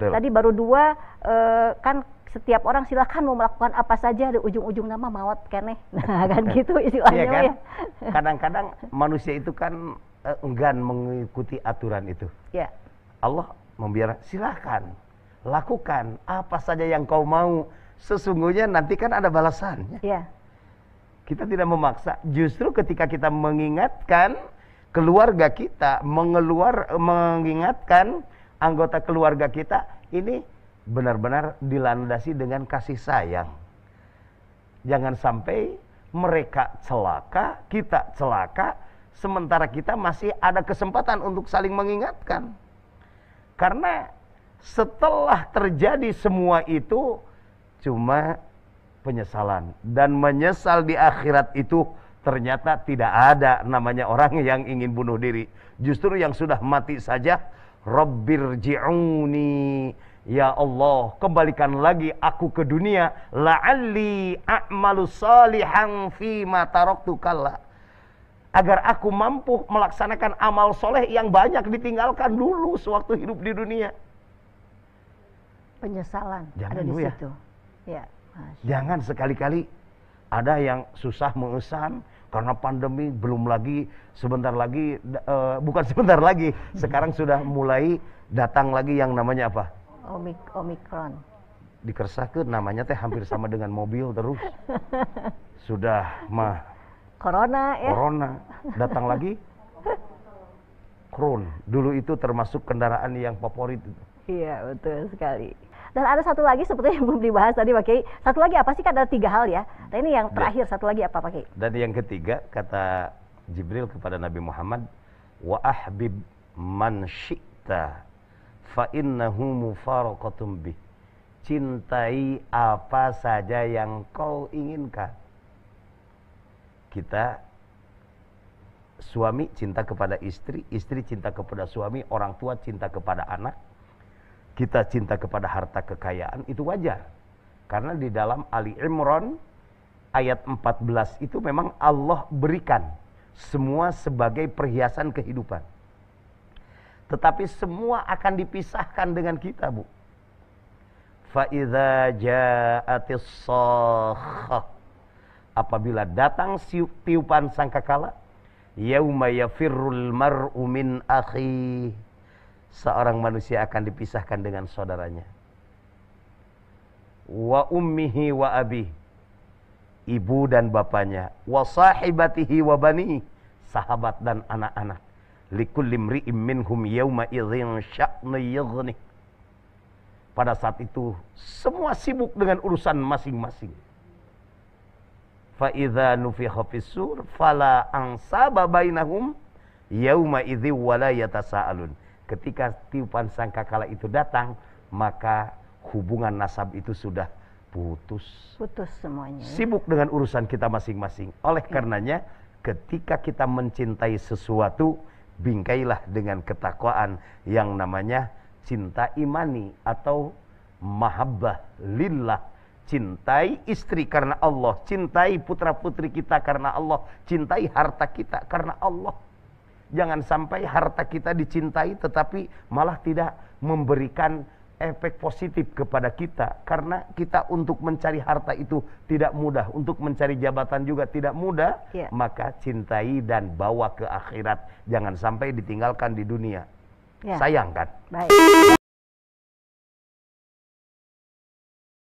Betul. Tadi baru dua uh, kan setiap orang silahkan mau melakukan apa saja di ujung-ujung nama mawat kene. Nah, kan gitu istilahnya iya kan? ya. Kadang-kadang manusia itu kan uh, enggan mengikuti aturan itu. Ya. Allah membiarkan silahkan lakukan apa saja yang kau mau. Sesungguhnya nanti kan ada balasannya. Ya. Kita tidak memaksa. Justru ketika kita mengingatkan keluarga kita, mengeluar mengingatkan anggota keluarga kita ini benar-benar dilandasi dengan kasih sayang. Jangan sampai mereka celaka, kita celaka, sementara kita masih ada kesempatan untuk saling mengingatkan. Karena setelah terjadi semua itu cuma penyesalan dan menyesal di akhirat itu ternyata tidak ada namanya orang yang ingin bunuh diri. Justru yang sudah mati saja Rabbir ji'uni Ya Allah, kembalikan lagi aku ke dunia. La'alli a'malu salihan fi mataraktu kalla. Agar aku mampu melaksanakan amal soleh yang banyak ditinggalkan dulu sewaktu hidup di dunia. Penyesalan Jangan ada di ya. situ. Ya. ya. Jangan sekali-kali ada yang susah mengesan, karena pandemi belum lagi sebentar lagi uh, bukan sebentar lagi sekarang sudah mulai datang lagi yang namanya apa Omik omikron dikersakan namanya teh hampir sama dengan mobil terus sudah mah corona ya corona datang lagi kron dulu itu termasuk kendaraan yang favorit Iya betul sekali. Dan ada satu lagi sebetulnya yang belum dibahas tadi Pak Kiai. Satu lagi apa sih? Kan ada tiga hal ya. Nah ini yang iya. terakhir satu lagi apa Pak Kiai? Dan yang ketiga kata Jibril kepada Nabi Muhammad, wa ahbib man syi'ta fa innahu mufaraqatum bih. Cintai apa saja yang kau inginkan. Kita suami cinta kepada istri, istri cinta kepada suami, orang tua cinta kepada anak, kita cinta kepada harta kekayaan itu wajar. Karena di dalam Ali Imran ayat 14 itu memang Allah berikan semua sebagai perhiasan kehidupan. Tetapi semua akan dipisahkan dengan kita, Bu. Fa'idha ja'atis Apabila datang siup tiupan sangkakala, yauma yafirrul mar'u min akhihi seorang manusia akan dipisahkan dengan saudaranya. Wa ummihi wa abi ibu dan bapaknya, wa sahibatihi wa bani sahabat dan anak-anak. Likulli imri'in minhum yawma idzin sya'nu yughni. Pada saat itu semua sibuk dengan urusan masing-masing. Fa idza nufikha fis-sur fala ansaba bainahum yauma idzi wala yatasaalun ketika tiupan sangkakala itu datang, maka hubungan nasab itu sudah putus. Putus semuanya. Sibuk dengan urusan kita masing-masing. Oleh ya. karenanya, ketika kita mencintai sesuatu, bingkailah dengan ketakwaan yang namanya cinta imani atau mahabbah lillah cintai istri karena Allah cintai putra putri kita karena Allah cintai harta kita karena Allah Jangan sampai harta kita dicintai tetapi malah tidak memberikan efek positif kepada kita karena kita untuk mencari harta itu tidak mudah untuk mencari jabatan juga tidak mudah ya. maka cintai dan bawa ke akhirat jangan sampai ditinggalkan di dunia ya. sayang kan Baik.